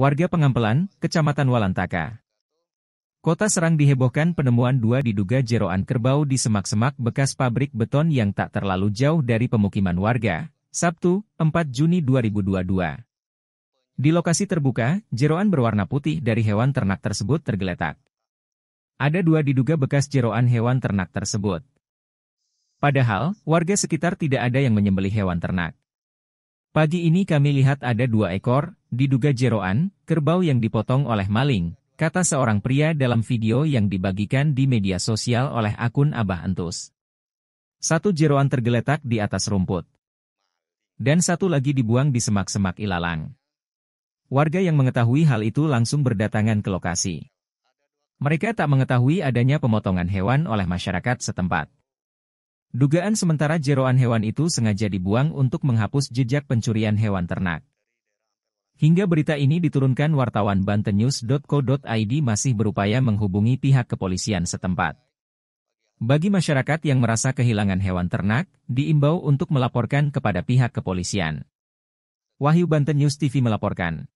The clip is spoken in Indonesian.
warga Pengampelan, Kecamatan Walantaka. Kota Serang dihebohkan penemuan dua diduga jeroan kerbau di semak-semak bekas pabrik beton yang tak terlalu jauh dari pemukiman warga, Sabtu, 4 Juni 2022. Di lokasi terbuka, jeroan berwarna putih dari hewan ternak tersebut tergeletak. Ada dua diduga bekas jeroan hewan ternak tersebut. Padahal, warga sekitar tidak ada yang menyembelih hewan ternak. Pagi ini kami lihat ada dua ekor, diduga jeroan, kerbau yang dipotong oleh maling, kata seorang pria dalam video yang dibagikan di media sosial oleh akun Abah Entus. Satu jeroan tergeletak di atas rumput. Dan satu lagi dibuang di semak-semak ilalang. Warga yang mengetahui hal itu langsung berdatangan ke lokasi. Mereka tak mengetahui adanya pemotongan hewan oleh masyarakat setempat. Dugaan sementara jeroan hewan itu sengaja dibuang untuk menghapus jejak pencurian hewan ternak. Hingga berita ini diturunkan wartawan bantennews.co.id masih berupaya menghubungi pihak kepolisian setempat. Bagi masyarakat yang merasa kehilangan hewan ternak, diimbau untuk melaporkan kepada pihak kepolisian. Wahyu Banten News TV melaporkan.